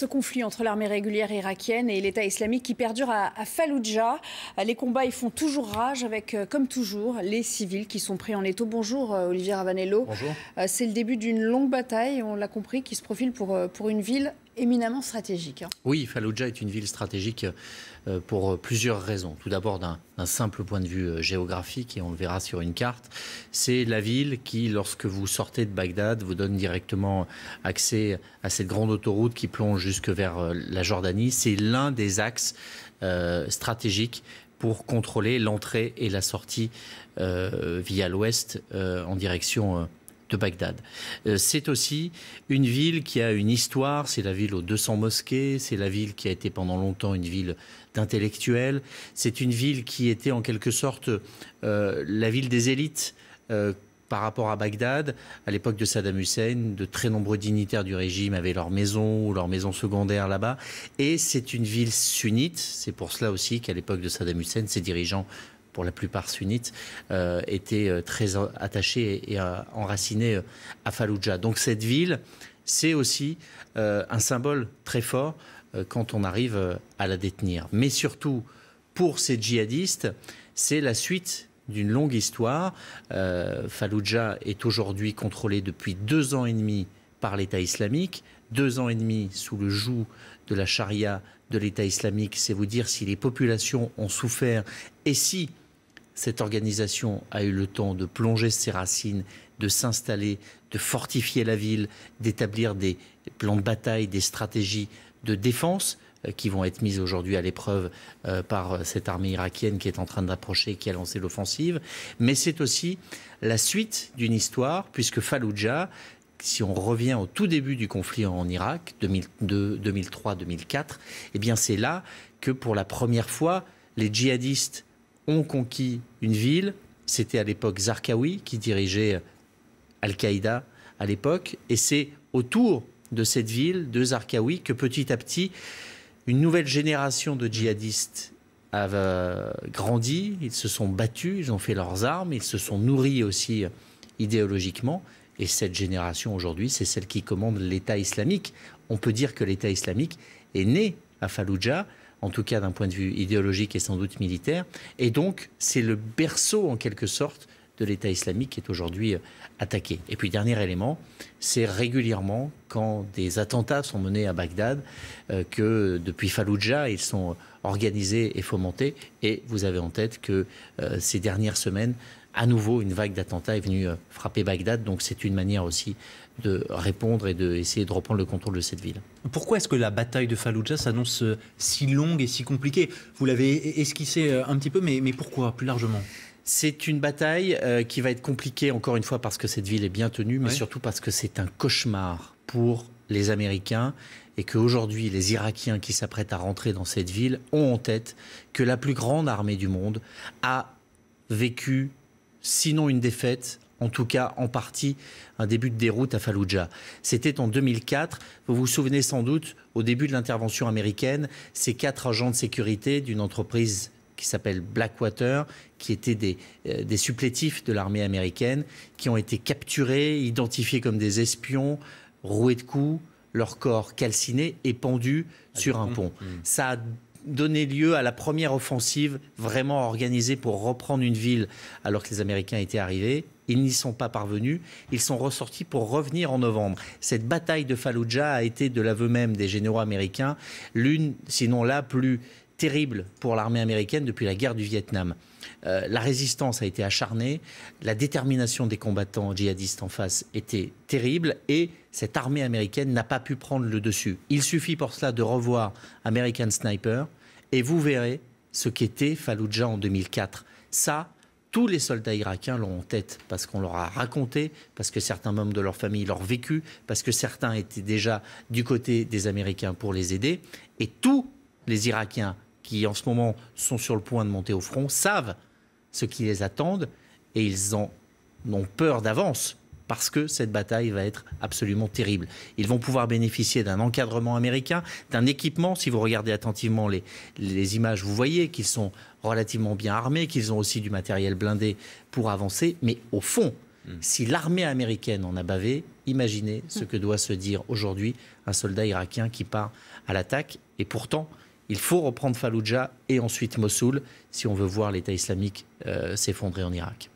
Ce conflit entre l'armée régulière irakienne et l'État islamique qui perdure à, à, Fallujah, les combats y font toujours rage avec, euh, comme toujours, les civils qui sont pris en étau. Bonjour euh, Olivier Avanello. Bonjour. Euh, c'est le début d'une longue bataille, on l'a compris, qui se profile pour, pour une ville éminemment stratégique. Hein. Oui, Fallujah est une ville stratégique euh, pour euh, plusieurs raisons. Tout d'abord, d'un simple point de vue euh, géographique, et on le verra sur une carte, c'est la ville qui, lorsque vous sortez de Bagdad, vous donne directement accès à cette grande autoroute qui plonge jusque vers la Jordanie. C'est l'un des axes stratégiques pour contrôler l'entrée et la sortie via l'ouest en direction Bagdad. Euh, c'est aussi une ville qui a une histoire, c'est la ville aux 200 mosquées, c'est la ville qui a été pendant longtemps une ville d'intellectuels, c'est une ville qui était en quelque sorte euh, la ville des élites. Euh, par rapport à Bagdad, à l'époque de Saddam Hussein, de très nombreux dignitaires du régime avaient leur maison ou leur maison secondaire là-bas. Et c'est une ville sunnite. C'est pour cela aussi qu'à l'époque de Saddam Hussein, ses dirigeants pour la plupart sunnites, euh, étaient euh, très attachés et, euh, enracinés à Fallujah. Donc cette ville, c'est aussi un symbole très fort quand on arrive à la détenir. Mais surtout, pour ces djihadistes, c'est la suite d'une longue histoire. Fallujah est aujourd'hui contrôlée depuis deux ans et demi par l'État islamique, deux ans et demi sous le joug de la charia de l'État islamique, c'est vous dire si les populations ont souffert et si cette organisation a eu le temps de plonger ses racines, de s'installer, de fortifier la ville, d'établir des plans de bataille, des stratégies de défense euh, qui vont être mises aujourd'hui à l'épreuve euh, par euh, cette armée irakienne qui est en train d'approcher, qui a lancé l'offensive. Mais c'est aussi la suite d'une histoire, puisque Fallujah, si on revient au tout début du conflit en Irak, 2002, 2003, 2004, eh bien c'est là que pour la première fois, les djihadistes ont conquis une ville. C'était à l'époque Zarqawi qui dirigeait Al-Qaïda à l'époque. Et c'est autour de cette ville, de Zarqawi, que petit à petit, une nouvelle génération de djihadistes a euh, grandi. Ils se sont battus, ils ont fait leurs armes, ils se sont nourris aussi idéologiquement. Et cette génération aujourd'hui, c'est celle qui commande l'État islamique. On peut dire que l'État islamique est né à Fallujah en tout cas d'un point de vue idéologique et sans doute militaire. Et donc, c'est le berceau, en quelque sorte, de l'État islamique qui est aujourd'hui euh, attaqué. Et puis, dernier élément, c'est régulièrement, quand des attentats sont menés à Bagdad, euh, que depuis Fallujah, ils sont organisés et fomentés. Et vous avez en tête que euh, ces dernières semaines, à nouveau, une vague d'attentats est venue euh, frapper Bagdad. Donc c'est une manière aussi de répondre et d'essayer de, de reprendre le contrôle de cette ville. Pourquoi est-ce que la bataille de Fallujah s'annonce euh, si longue et si compliquée Vous l'avez esquissé euh, un petit peu, mais, mais pourquoi plus largement c'est une bataille qui va être compliquée, encore une fois, parce que cette ville est bien tenue, mais surtout parce que c'est un cauchemar pour les Américains et qu'aujourd'hui, les Irakiens qui s'apprêtent à rentrer dans cette ville ont en tête que la plus grande armée du monde a vécu sinon une défaite, en tout cas en partie un début de déroute à Fallujah. C'était en 2004. Vous vous souvenez sans doute, au début de l'intervention américaine, ces quatre agents de sécurité d'une entreprise qui s'appelle Blackwater, qui étaient des, euh, supplétifs de l'armée américaine, qui ont été capturés, identifiés comme des espions, roués de coups, leur corps calciné et pendu sur un pont. Mmh. Ça donner lieu à la première offensive vraiment organisée pour reprendre une ville alors que les Américains étaient arrivés. Ils n'y sont pas parvenus. Ils sont ressortis pour revenir en novembre. Cette bataille de Fallujah a été, de l'aveu même des généraux américains, l'une, sinon la plus terrible pour l'armée américaine depuis la guerre du Vietnam. Euh, la résistance a été acharnée, la détermination des combattants djihadistes en face était terrible et cette armée américaine n'a pas pu prendre le dessus. Il suffit pour cela de revoir American Sniper et vous verrez ce qu'était Fallujah en 2004. Ça, tous les soldats irakiens l'ont en tête parce qu'on leur a raconté, parce que certains membres de leur famille l'ont vécu, parce que certains étaient déjà du côté des Américains pour les aider. Et tous les Irakiens qui en ce moment sont sur le point de monter au front savent ce qui les attendent et ils en ont peur d'avance parce que cette bataille va être absolument terrible. Ils vont pouvoir bénéficier d'un encadrement américain, d'un équipement. Si vous regardez attentivement les, images, vous voyez qu'ils sont relativement bien armés, qu'ils ont aussi du matériel blindé pour avancer. Mais au fond, hmm. si l'armée américaine en a bavé, imaginez ce hmm. que doit se dire aujourd'hui un soldat irakien qui part à l'attaque. Et pourtant, il faut reprendre Fallujah et ensuite Mossoul si on veut voir l'État islamique euh, s'effondrer en Irak.